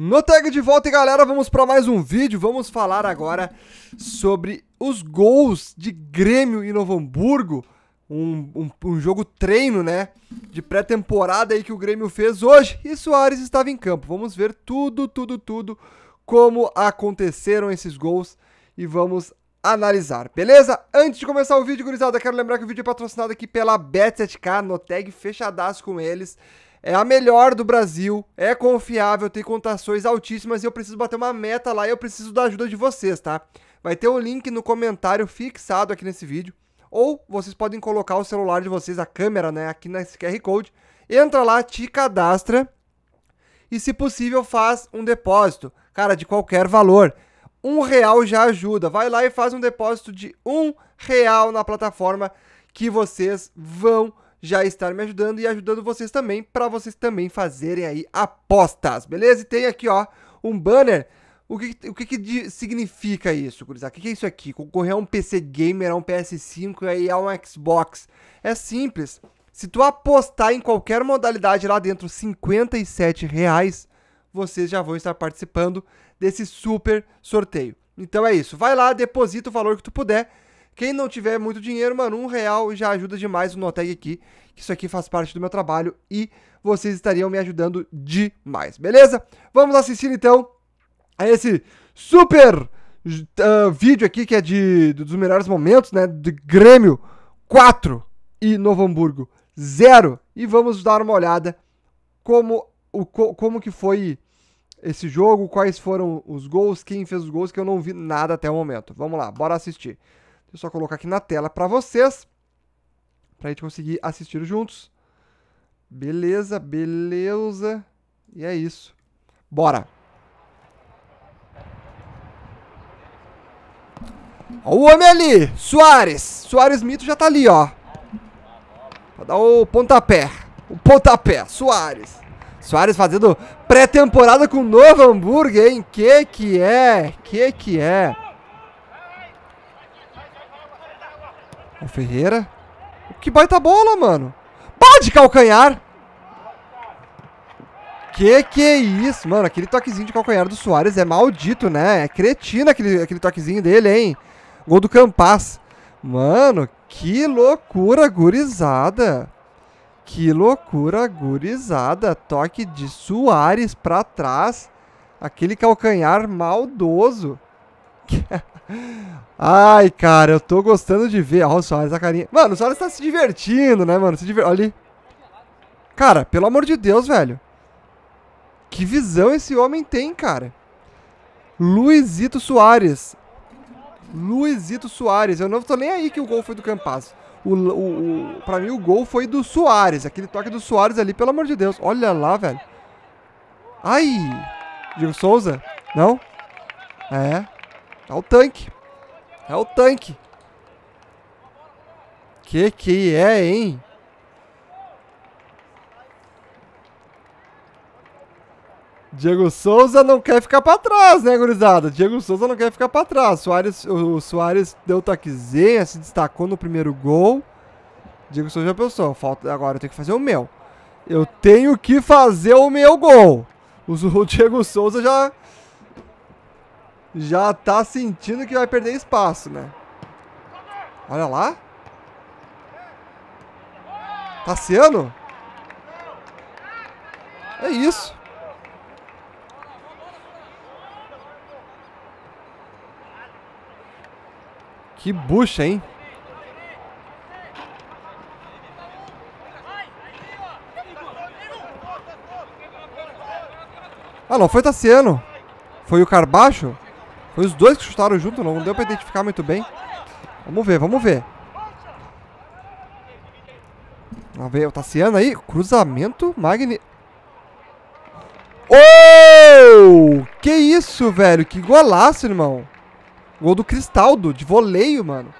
No tag de volta, galera, vamos para mais um vídeo. Vamos falar agora sobre os gols de Grêmio e Novo Hamburgo. Um, um, um jogo treino, né? De pré-temporada aí que o Grêmio fez hoje. E Soares estava em campo. Vamos ver tudo, tudo, tudo como aconteceram esses gols e vamos analisar, beleza? Antes de começar o vídeo, gurizada, quero lembrar que o vídeo é patrocinado aqui pela Bet7k, no tag fechadaço com eles é a melhor do Brasil, é confiável, tem contações altíssimas e eu preciso bater uma meta lá e eu preciso da ajuda de vocês, tá? Vai ter o um link no comentário fixado aqui nesse vídeo, ou vocês podem colocar o celular de vocês, a câmera, né, aqui nesse QR Code. Entra lá, te cadastra e, se possível, faz um depósito, cara, de qualquer valor. Um real já ajuda. Vai lá e faz um depósito de um real na plataforma que vocês vão já estar me ajudando e ajudando vocês também, para vocês também fazerem aí apostas, beleza? E tem aqui, ó, um banner. O que, o que, que significa isso, gurizada? O que, que é isso aqui? Concorrer a um PC Gamer, a um PS5 e aí a um Xbox. É simples. Se tu apostar em qualquer modalidade lá dentro, R$ reais, vocês já vão estar participando desse super sorteio. Então é isso. Vai lá, deposita o valor que tu puder quem não tiver muito dinheiro, mano, um real já ajuda demais o Noteg aqui, que isso aqui faz parte do meu trabalho e vocês estariam me ajudando demais, beleza? Vamos assistir então a esse super uh, vídeo aqui que é de, dos melhores momentos, né? De Grêmio 4 e Novo Hamburgo 0. E vamos dar uma olhada como, o, como que foi esse jogo, quais foram os gols, quem fez os gols, que eu não vi nada até o momento. Vamos lá, bora assistir. Deixa eu só colocar aqui na tela para vocês, para a gente conseguir assistir juntos. Beleza, beleza. E é isso. Bora! Ó o homem ali! Soares! Soares Mito já tá ali, ó. Pra dar o pontapé. O pontapé, Soares. Soares fazendo pré-temporada com o Novo Hamburgo, hein? Que que é? Que que é? O Ferreira. Que baita bola, mano. Pode calcanhar. Que que é isso, mano? Aquele toquezinho de calcanhar do Soares é maldito, né? É cretina aquele, aquele toquezinho dele, hein? Gol do Campas. Mano, que loucura, gurizada. Que loucura, gurizada. Toque de Soares pra trás. Aquele calcanhar maldoso. Ai, cara, eu tô gostando de ver. Olha o Soares, a carinha. Mano, o Soares tá se divertindo, né, mano? Se diver... Olha ali. Cara, pelo amor de Deus, velho. Que visão esse homem tem, cara. Luizito Soares. Luizito Soares. Eu não tô nem aí que o gol foi do Campasso. O, o, o, pra mim, o gol foi do Soares. Aquele toque do Soares ali, pelo amor de Deus. Olha lá, velho. Ai! Diego Souza? Não? É. É o tanque. É o tanque. Que que é, hein? Diego Souza não quer ficar para trás, né, gurizada? Diego Souza não quer ficar para trás. Soares, o Soares deu taquezinha, se destacou no primeiro gol. Diego Souza já pensou, falta agora eu tenho que fazer o meu. Eu tenho que fazer o meu gol. o Diego Souza já já tá sentindo que vai perder espaço, né? Olha lá. Tassiano? Tá é isso. Que bucha, hein? Ah, não foi Tassiano. Tá foi o Carbacho? Foi os dois que chutaram junto, não deu pra identificar muito bem. Vamos ver, vamos ver. Vamos ver, o Tassiano aí. Cruzamento, Magni... Oh! Que isso, velho. Que golaço, irmão. Gol do Cristaldo, de voleio, mano.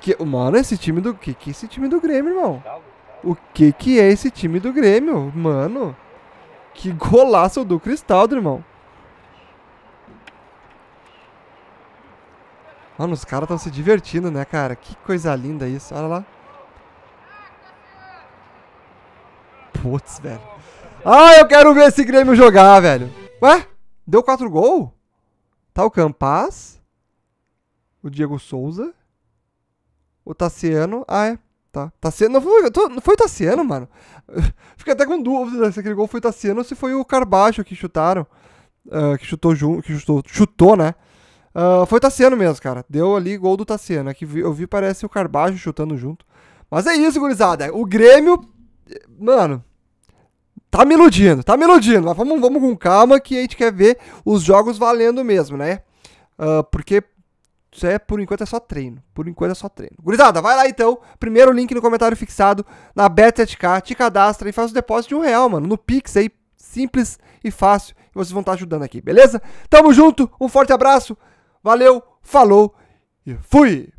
Que, mano, esse time do... Que que é esse time do Grêmio, irmão? O que que é esse time do Grêmio, mano? Que golaço do Cristaldo, irmão. Mano, os caras estão se divertindo, né, cara? Que coisa linda isso. Olha lá. Putz, velho. Ah, eu quero ver esse Grêmio jogar, velho. Ué? Deu quatro gols? Tá o Campaz. O Diego Souza. O Tassiano. Ah, é. Tá. Tassiano. Não foi, foi o Tassiano, mano. Fiquei até com dúvida se aquele gol foi o Tassiano ou se foi o Carbacho que chutaram. Uh, que chutou junto. Que chutou, chutou, né? Ah, foi o Tassiano mesmo, cara. Deu ali gol do Tassiano. Aqui é eu vi, parece o Carbajo chutando junto. Mas é isso, gurizada. O Grêmio. Mano. Tá me iludindo, tá me iludindo. Mas vamos, vamos com calma que a gente quer ver os jogos valendo mesmo, né? Uh, porque isso é, por enquanto é só treino. Por enquanto é só treino. Gurizada, vai lá então. Primeiro link no comentário fixado na bet Te cadastra e faz o depósito de um real, mano. No Pix aí. Simples e fácil. E vocês vão estar tá ajudando aqui, beleza? Tamo junto. Um forte abraço. Valeu, falou e fui!